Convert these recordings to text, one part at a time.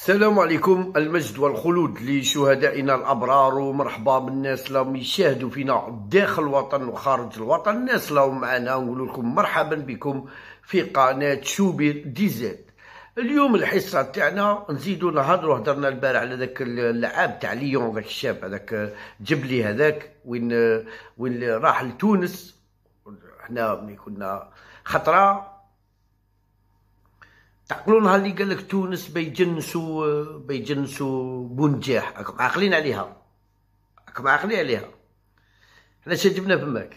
السلام عليكم المجد والخلود لشهدائنا الابرار ومرحبا بالناس اللي يشاهدوا فينا داخل الوطن وخارج الوطن الناس اللي معنا نقول لكم مرحبا بكم في قناه شوبير ديزيت اليوم الحصه تاعنا نزيدوا نهضروا هضرنا البارح على ذاك اللعاب تاع ليون ذاك الشاب هذاك جبلي هذاك وين وين راح لتونس احنا ملي كنا خطره تعقلون ها اللي قال لك تونس بيجنسوا بيجنسوا بونجاح راكم عاقلين عليها راكم عاقلين عليها حنا شجبنا فماك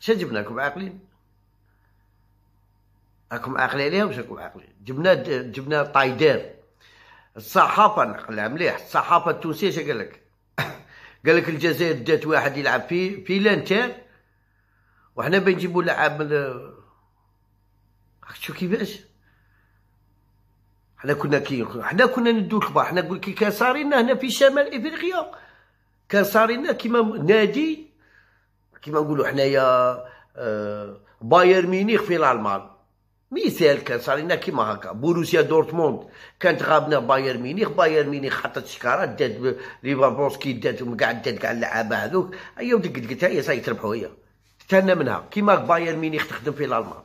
شجبنا راكم عاقلين راكم عاقلين عليها واش راكم عاقلين جبنا جبنا طايدير الصحافه نقلها مليح الصحافه التونسيه اش قالك قالك الجزائر دات واحد يلعب في في لانتير وحنا بنجيبو لعاب من شو كيفاش حنا كنا كي حنا كنا ندو الكبار حنا نقول كي كان صارينا هنا في شمال افريقيا كان صارينا كيما نادي كيما نقولوا حنايا آه، بايرن ميونخ في الالمان مثال كان صارينا كيما هكا بوروسيا دورتموند كانت غابنا بايرن ميونخ بايرن ميونخ حطت شكاره دات ليفربولسكي دات كاع دات كاع اللعابه هذوك ايا أيوة ودقدقتها هي صاي تربحوا هي استنى منها كيما بايرن ميونخ تخدم في الالمان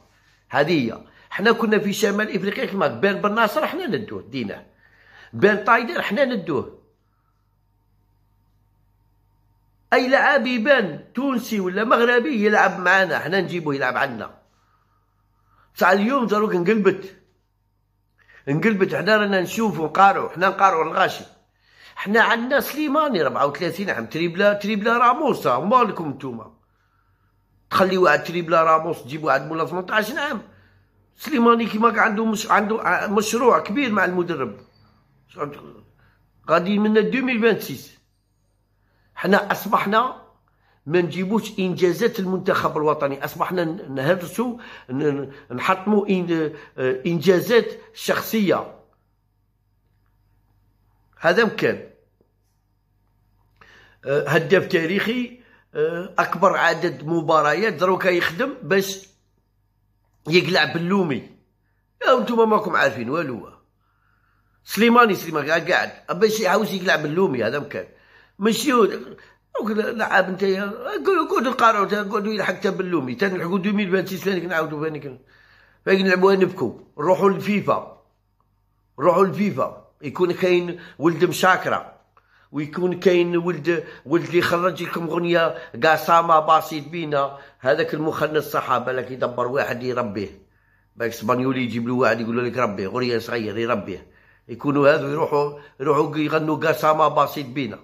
هذه هي حنا كنا في شمال افريقيا كيما بان بن ناصر حنا ندوه ديناه بان طايدر حنا ندوه اي لعاب يبان تونسي ولا مغربي يلعب معانا حنا نجيبوه يلعب عندنا تاع اليوم دروك انقلبت انقلبت حنا رانا نشوفو نقارعو حنا نقارعو الغاشي حنا عندنا سليماني 34 عام تريبلا تريبلا راموس مالكم نتوما تخلي واحد تريبلا راموس تجيب واحد مولا 18 عام سليماني كيما عنده مش عنده مشروع كبير مع المدرب غادي من 2026 حنا اصبحنا ما نجيبوش انجازات المنتخب الوطني اصبحنا نهرسو نحطمو انجازات شخصيه هذا مكان أه، هداف تاريخي أه، اكبر عدد مباريات دروكا يخدم باش يقلع باللومي يا انتم ماكم عارفين والو سليماني سليماني قاعد باش يعاوز يقلع باللومي هذا مكان ماشي لعاب انت قعدوا القارعه قعدوا يلحق باللومي تنلحقوا 2026 ثاني نعاودو ثاني فاين نلعبوها نبكو نروحو للفيفا نروحو للفيفا يكون كاين ولد مشاكره ويكون كاين ولد ولد اللي يخرج لكم غنيه قاسامه باسيط بينا هذاك المخنث الصحابه لك يدبر واحد يربيه باك اسبانيولي يجيب له واحد يقول لك ربيه غنيه صغير يربيه يكونوا هذو يروحوا يروحوا يغنوا قاسامه باسيط بينا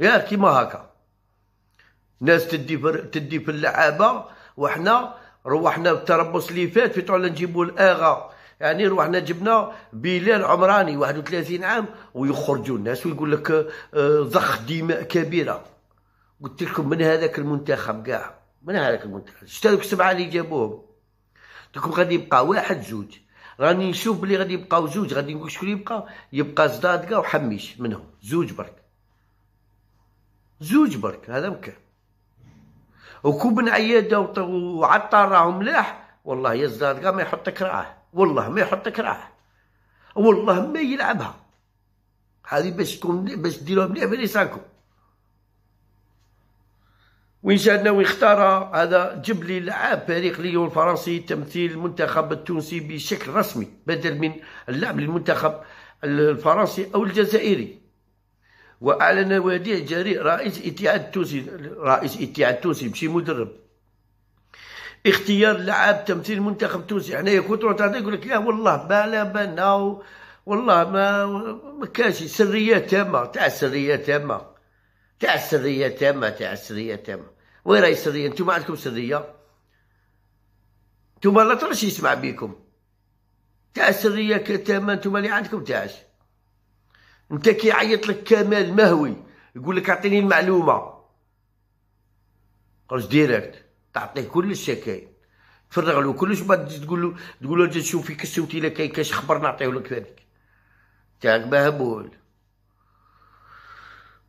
يا كيما هكا ناس تدي تدي في اللعابه وحنا روحنا التربص اللي فات في طول نجيبوا الاغا يعني روحنا جبنا بلال عمراني 31 عام ويخرجوا الناس ويقول لك آه، ضخ دماء كبيره قلت لكم من هذاك المنتخب كاع من هذاك المنتخب شتا ذوك السبعه اللي جابوهم لكم غادي يبقى واحد زوج راني نشوف بلي غادي يبقاو زوج غادي نقول شكون يبقى يبقى زدادكا وحميش منهم زوج برك زوج برك هذا مكان وكوب عياده وعطار راهو ملاح والله يا زدادكا ما يحطك راه والله ما يحطك راح والله ما يلعبها هذه باش تكون باش ديروها مليح في لسانكم وين جانا وين اختار هذا جيب لي لعاب فريق ليون الفرنسي تمثيل المنتخب التونسي بشكل رسمي بدل من اللعب للمنتخب الفرنسي او الجزائري واعلن وديع جريء رئيس اتحاد التونسي رئيس اتحاد التونسي ماشي مدرب اختيار لعاب تمثيل منتخب تونسي حنايا يعني كنت تروح تعطي يقول لك لا والله بالا بنا والله ما ما كانش سريه تامه تاع السريه تامه تاع السريه تامه تاع السريه تامه وين راهي السريه انتم عندكم سريه انتم لا ترش يسمع بيكم تاع السريه تامه انتم اللي عندكم تاعش انت كي عيط لك كمال مهوي يقول لك اعطيني المعلومه قرش ديريكت تعطيه كل كاين تفرغ له كلش بعد تقول له تقول له شوف فيك السوتي لك كاش خبر نعطيه لك ذلك تاعك مهبول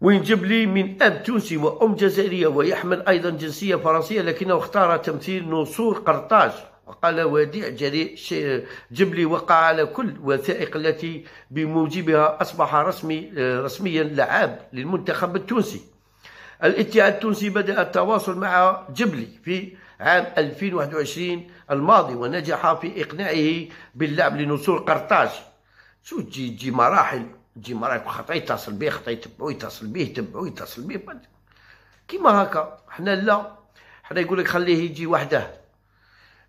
وين جاب لي من اب تونسي وام جزائريه ويحمل ايضا جنسيه فرنسيه لكنه اختار تمثيل نصور قرطاج وقال وديع جريء جبلي وقع على كل الوثائق التي بموجبها اصبح رسمي آه، رسميا لعاب للمنتخب التونسي الاتحاد التونسي بدأ التواصل مع جبلي في عام 2021 الماضي ونجح في إقناعه باللعب لنصور قرطاج شو تجي تجي مراحل تجي مراحل خطأ يتصل به خطأ يتبعو يتصل به يتبعو يتصل به كيما هكا حنا لا حنا يقول لك خليه يجي وحده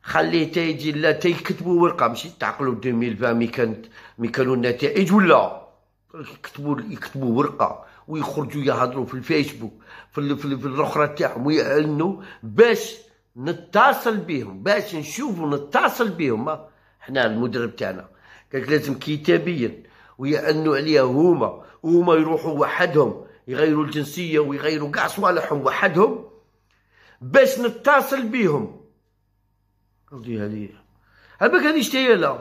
خليه تا يجي لا تا ورقه ماشي تعقلوا 2020 مي كانت مي كانوا النتائج ولا يكتبوا يكتبوا ورقه ويخرجوا يهضروا في الفيسبوك في, الـ في, الـ في الاخرى تاعهم ويعلنوا باش نتصل بهم باش نشوفوا نتصل بهم حنا المدرب تاعنا قال لازم كتابيا ويعلنوا عليها هما وهما يروحوا وحدهم يغيروا الجنسيه ويغيروا كاع صوالحهم وحدهم باش نتصل بهم قصدي هذه بالك هذه شتي لا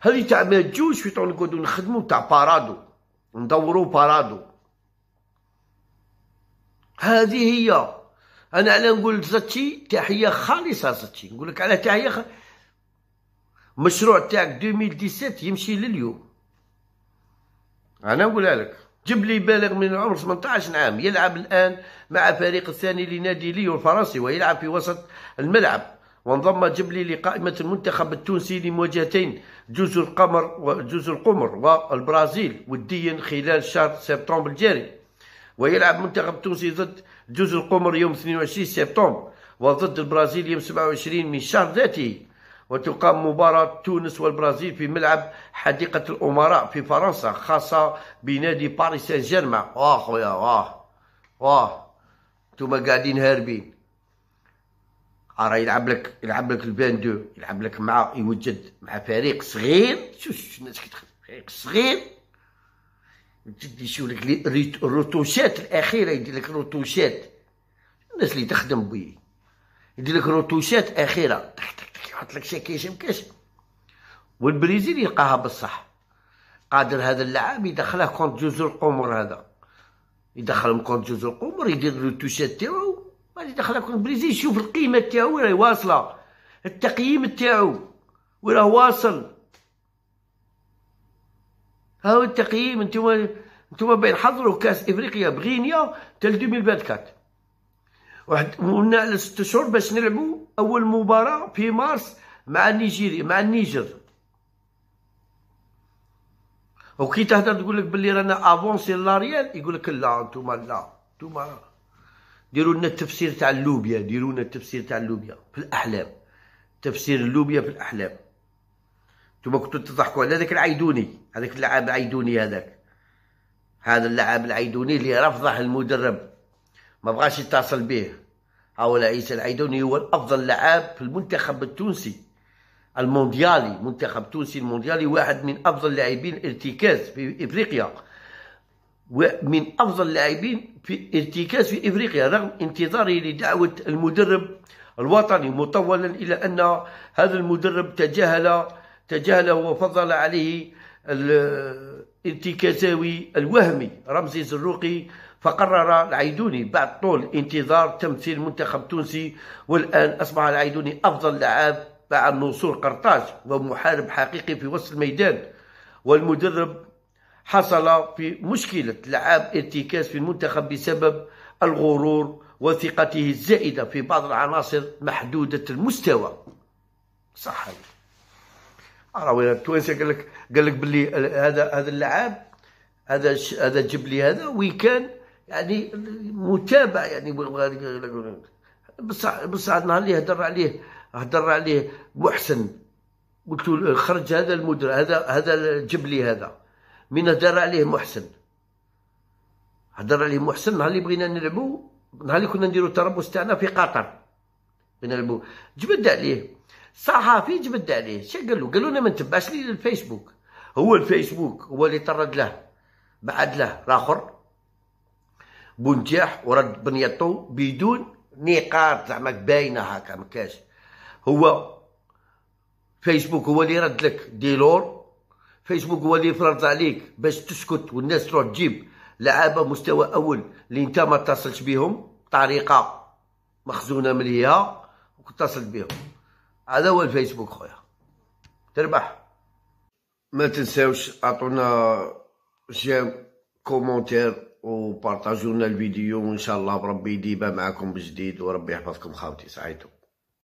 هذه تاع ما تجوش في طول نقعدوا نخدموا تاع بارادو ندوروا بارادو هذه هي انا على نقول زتي تحيه خالصه زتي نقول لك على تحيه خ... مشروع تاعك 2017 يمشي لليوم انا نقولها لك جيب لي بالغ من العمر 18 عام يلعب الان مع فريق الثاني لنادي ليو الفرنسي ويلعب في وسط الملعب وانضم جبلي لقائمة المنتخب التونسي لمواجهتين جزر القمر وجزر القمر والبرازيل وديا خلال شهر سبتمبر الجاري ويلعب منتخب تونسي ضد جزر القمر يوم 22 سبتمبر وضد البرازيل يوم 27 من شهر ذاته وتقام مباراة تونس والبرازيل في ملعب حديقة الأمراء في فرنسا خاصة بنادي باريس سان جيرمان واه خويا واه واه نتوما قاعدين هاربين راه يلعب لك يلعب لك البان دو يلعب لك مع يوجد مع فريق صغير شوف الناس كي فريق صغير تدي يسير لك الروتوشات الاخيره يدي لك روتوشات الناس اللي تخدم بيه يدي لك روتوشات اخيره يحط لك شاكيش مكاش والبريزيل يلقاها بالصح قادر هذا اللعاب يدخله كونت جزر القمر هذا يدخلهم كونت جزر القمر يدير روتوشات تاعو غادي يدخلها كونت بريزيل يشوف القيمه تاعو راهي واصله التقييم تاعو وراه واصل ها هو التقييم انتوما انتوما بين حضروا كاس افريقيا بغينيا تاع 2024 واحد قلنا على ست اشهر باش نلعبوا اول مباراه في مارس مع النيجيري مع النيجر وكي تهدر تقول لك باللي رانا افونسي لاريال يقول لك لا انتوما لا انتوما ديروا لنا التفسير تاع اللوبيا ديروا لنا التفسير تاع اللوبيا في الاحلام تفسير اللوبيا في الاحلام نتوما كنتو تضحكوا على داك العيدوني هذاك اللاعب العيدوني هذاك هذا اللاعب العيدوني اللي رفضه المدرب ما بغاش يتصل به هاولا عيسى العيدوني هو الافضل لاعب في المنتخب التونسي المونديالي منتخب التونسي المونديالي واحد من افضل لاعبين ارتكاز في افريقيا ومن افضل اللاعبين في ارتكاز في افريقيا رغم انتظاري لدعوه المدرب الوطني مطولا الى ان هذا المدرب تجاهل تجاهله وفضل عليه الانتكاساوي الوهمي رمزي زروقي فقرر العيدوني بعد طول انتظار تمثيل منتخب تونسي والآن أصبح العيدوني أفضل لعاب بعد نصور قرطاج ومحارب حقيقي في وسط الميدان والمدرب حصل في مشكلة لعاب ارتكاز في المنتخب بسبب الغرور وثقته الزائدة في بعض العناصر محدودة المستوى صحيح وين التوانسه قال لك قال لك باللي هذا هذا اللعاب هذا هذا جيب لي هذا ويكان يعني متابع يعني بصح بصح النهار اللي هدر عليه هدر عليه محسن قلت له خرج هذا المدير هذا هذا جيب لي هذا من هدر عليه محسن هدر عليه محسن نهار اللي بغينا نلعبوا نهار اللي كنا نديروا التربص تاعنا في قطر نلعبوا جبد عليه صحفي جبد عليه شا قال له قالوا لنا ما نتبعش لي الفيسبوك هو الفيسبوك هو اللي طرد له بعد له الاخر بنجاح ورد بنيته بدون نقاط زعما باينه هكا ما كاش هو فيسبوك هو اللي رد لك ديلور فيسبوك هو اللي فرض عليك باش تسكت والناس تروح تجيب لعابه مستوى اول اللي انت ما اتصلش بهم بطريقه مخزونه مليها واتصل بهم هذا هو الفيسبوك خويا تربح ما تنساوش اعطونا جيم كومونتير وبارطاجونا الفيديو وان شاء الله بربي ديبا معكم بجديد وربي يحفظكم خاوتي سعيدكم